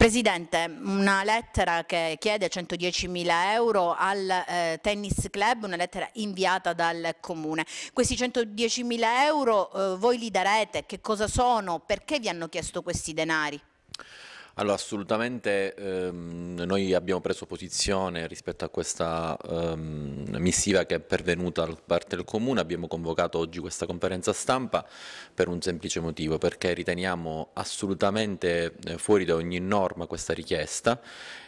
Presidente, una lettera che chiede 110.000 euro al eh, Tennis Club, una lettera inviata dal Comune. Questi 110.000 euro eh, voi li darete? Che cosa sono? Perché vi hanno chiesto questi denari? Allora, assolutamente ehm, noi abbiamo preso posizione rispetto a questa ehm, missiva che è pervenuta da parte del Comune, abbiamo convocato oggi questa conferenza stampa per un semplice motivo, perché riteniamo assolutamente eh, fuori da ogni norma questa richiesta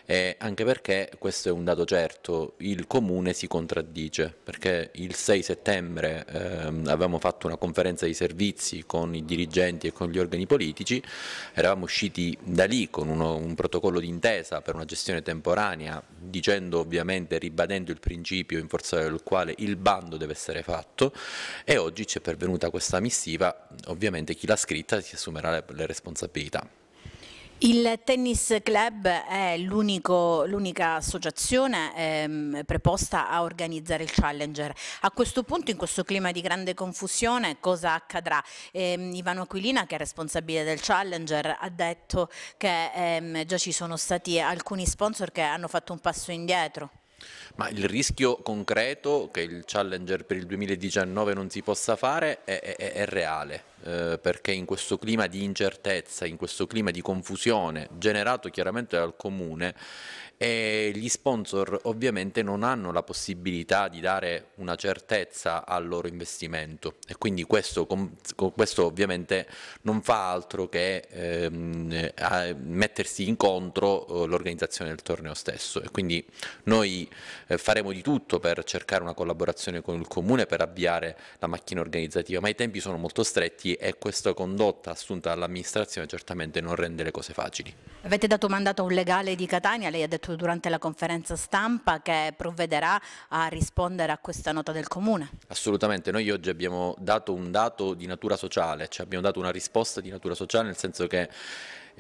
e anche perché questo è un dato certo, il Comune si contraddice, perché il 6 settembre ehm, avevamo fatto una conferenza di servizi con i dirigenti e con gli organi politici, eravamo usciti da lì con uno, un protocollo d'intesa per una gestione temporanea, dicendo ovviamente, ribadendo il principio in forza del quale il bando deve essere fatto e oggi ci è pervenuta questa missiva, ovviamente chi l'ha scritta si assumerà le, le responsabilità. Il Tennis Club è l'unica associazione ehm, preposta a organizzare il Challenger. A questo punto, in questo clima di grande confusione, cosa accadrà? Ehm, Ivano Aquilina, che è responsabile del Challenger, ha detto che ehm, già ci sono stati alcuni sponsor che hanno fatto un passo indietro. Ma il rischio concreto che il Challenger per il 2019 non si possa fare è, è, è reale? Eh, perché in questo clima di incertezza, in questo clima di confusione generato chiaramente dal comune, e gli sponsor ovviamente non hanno la possibilità di dare una certezza al loro investimento e quindi questo, questo ovviamente non fa altro che ehm, eh, mettersi incontro eh, l'organizzazione del torneo stesso e quindi noi eh, faremo di tutto per cercare una collaborazione con il comune per avviare la macchina organizzativa ma i tempi sono molto stretti e questa condotta assunta dall'amministrazione certamente non rende le cose facili. Avete dato mandato a un legale di Catania, lei ha detto durante la conferenza stampa che provvederà a rispondere a questa nota del Comune. Assolutamente, noi oggi abbiamo dato un dato di natura sociale, cioè abbiamo dato una risposta di natura sociale nel senso che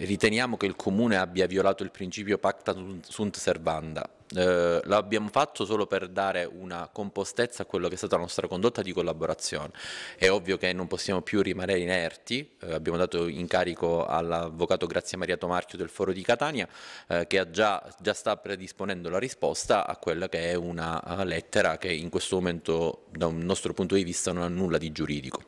riteniamo che il Comune abbia violato il principio pacta sunt servanda. Eh, l'abbiamo fatto solo per dare una compostezza a quello che è stata la nostra condotta di collaborazione. È ovvio che non possiamo più rimanere inerti, eh, abbiamo dato incarico all'avvocato Grazia Maria Tomarchio del Foro di Catania eh, che già, già, sta predisponendo la risposta a quella che è una eh, lettera che in questo momento da un nostro punto di vista non ha nulla di giuridico.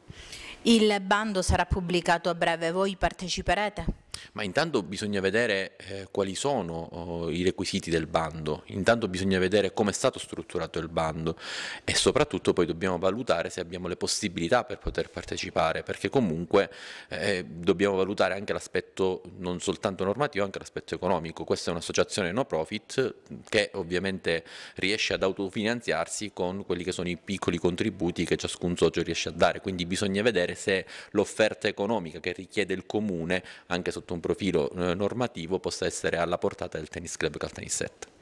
Il bando sarà pubblicato a breve, voi parteciperete? Ma intanto bisogna vedere eh, quali sono oh, i requisiti del bando, intanto bisogna vedere come è stato strutturato il bando e soprattutto poi dobbiamo valutare se abbiamo le possibilità per poter partecipare, perché comunque eh, dobbiamo valutare anche l'aspetto non soltanto normativo, anche l'aspetto economico. Questa è un'associazione no profit mm, che ovviamente riesce ad autofinanziarsi con quelli che sono i piccoli contributi che ciascun socio riesce a dare, quindi bisogna vedere se l'offerta economica che richiede il comune, anche sotto sotto un profilo eh, normativo possa essere alla portata del tennis club Caltanissetta.